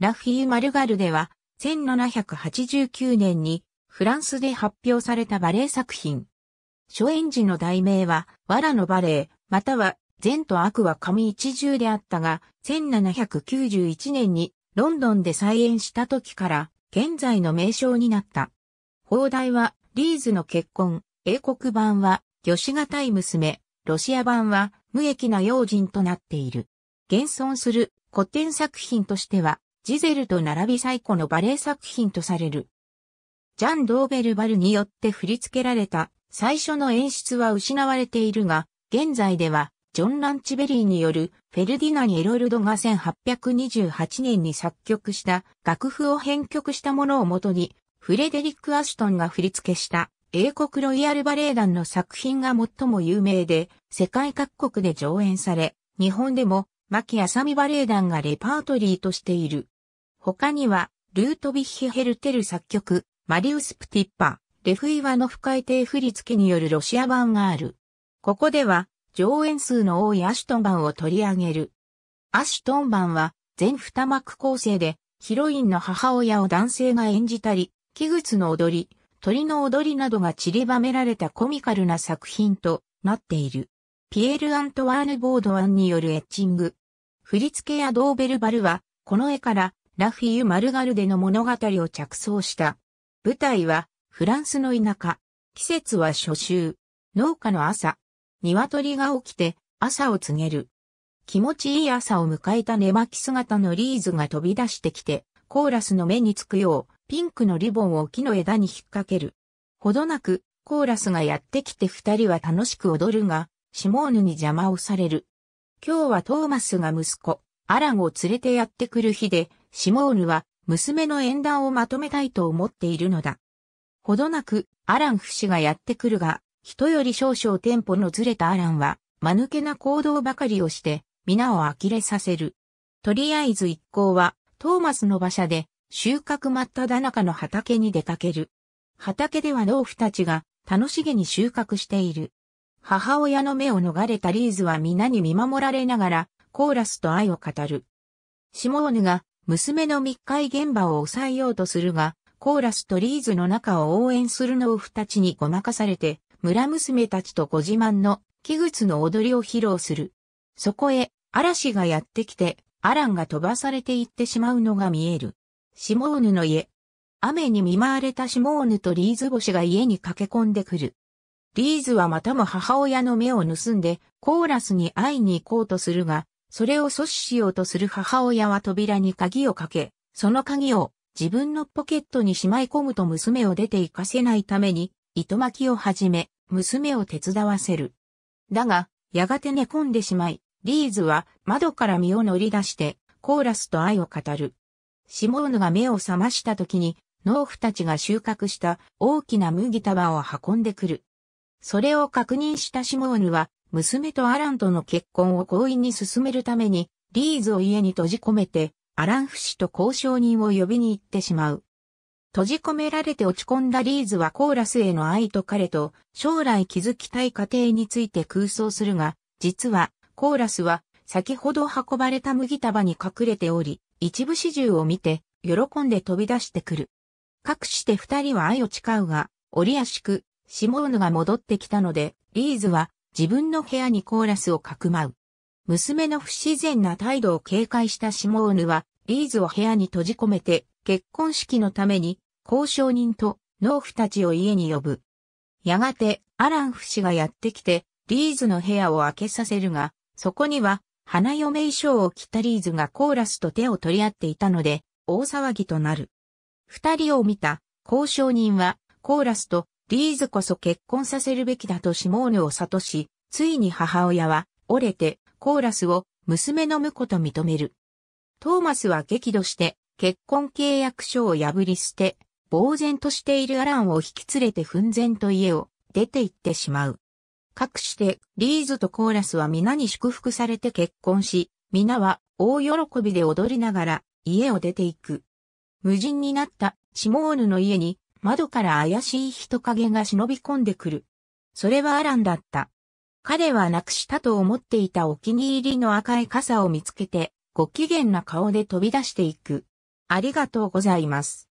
ラフィー・マルガルでは、1789年にフランスで発表されたバレエ作品。初演時の題名は、藁のバレエ、または、善と悪は神一重であったが、1791年にロンドンで再演した時から、現在の名称になった。放題は、リーズの結婚、英国版は、魚子がたい娘、ロシア版は、無益な用心となっている。現存する古典作品としては、ジゼルと並び最古のバレエ作品とされる。ジャン・ドーベルバルによって振り付けられた最初の演出は失われているが、現在ではジョン・ランチベリーによるフェルディナニエロルドが1828年に作曲した楽譜を編曲したものをもとに、フレデリック・アシトンが振り付けした英国ロイヤルバレエ団の作品が最も有名で、世界各国で上演され、日本でもマキアサミバレエ団がレパートリーとしている。他には、ルートビッヒヘルテル作曲、マリウス・プティッパ、レフイワの不海底振付によるロシア版がある。ここでは、上演数の多いアシュトン版を取り上げる。アシュトン版は、全二幕構成で、ヒロインの母親を男性が演じたり、器物の踊り、鳥の踊りなどが散りばめられたコミカルな作品となっている。ピエール・アントワーヌ・ボードワンによるエッチング。振付やドーベルバルは、この絵からラフィユ・マルガルデの物語を着想した。舞台は、フランスの田舎。季節は初秋。農家の朝。鶏が起きて、朝を告げる。気持ちいい朝を迎えた寝巻き姿のリーズが飛び出してきて、コーラスの目につくよう、ピンクのリボンを木の枝に引っ掛ける。ほどなく、コーラスがやってきて二人は楽しく踊るが、シモーヌに邪魔をされる。今日はトーマスが息子、アランを連れてやってくる日で、シモーヌは娘の縁談をまとめたいと思っているのだ。ほどなく、アラン不死がやってくるが、人より少々テンポのずれたアランは、間抜けな行動ばかりをして、皆を呆れさせる。とりあえず一行は、トーマスの馬車で、収穫真っただ中の畑に出かける。畑では農夫たちが、楽しげに収穫している。母親の目を逃れたリーズは皆に見守られながら、コーラスと愛を語る。シモーヌが娘の密会現場を抑えようとするが、コーラスとリーズの中を応援するの夫たちにごまかされて、村娘たちとご自慢の木靴の踊りを披露する。そこへ、嵐がやってきて、アランが飛ばされていってしまうのが見える。シモーヌの家。雨に見舞われたシモーヌとリーズ星が家に駆け込んでくる。リーズはまたも母親の目を盗んで、コーラスに会いに行こうとするが、それを阻止しようとする母親は扉に鍵をかけ、その鍵を自分のポケットにしまい込むと娘を出て行かせないために、糸巻きを始め、娘を手伝わせる。だが、やがて寝込んでしまい、リーズは窓から身を乗り出して、コーラスと愛を語る。シモーヌが目を覚ました時に、農夫たちが収穫した大きな麦束を運んでくる。それを確認したシモーヌは娘とアランとの結婚を強引に進めるために、リーズを家に閉じ込めて、アランフ氏と交渉人を呼びに行ってしまう。閉じ込められて落ち込んだリーズはコーラスへの愛と彼と将来築きたい家庭について空想するが、実はコーラスは先ほど運ばれた麦束に隠れており、一部始終を見て喜んで飛び出してくる。かくして二人は愛を誓うが、折りやしく、シモーヌが戻ってきたので、リーズは自分の部屋にコーラスをかくまう。娘の不自然な態度を警戒したシモーヌは、リーズを部屋に閉じ込めて、結婚式のために、交渉人と農夫たちを家に呼ぶ。やがて、アラン夫氏がやってきて、リーズの部屋を開けさせるが、そこには、花嫁衣装を着たリーズがコーラスと手を取り合っていたので、大騒ぎとなる。二人を見た、交渉人は、コーラスとリーズこそ結婚させるべきだとシモーヌを悟し、ついに母親は折れてコーラスを娘の婿と認める。トーマスは激怒して結婚契約書を破り捨て、呆然としているアランを引き連れて奮然と家を出て行ってしまう。かくして、リーズとコーラスは皆に祝福されて結婚し、皆は大喜びで踊りながら家を出て行く。無人になったシモーヌの家に窓から怪しい人影が忍び込んでくる。それはアランだった。彼はなくしたと思っていたお気に入りの赤い傘を見つけて、ご機嫌な顔で飛び出していく。ありがとうございます。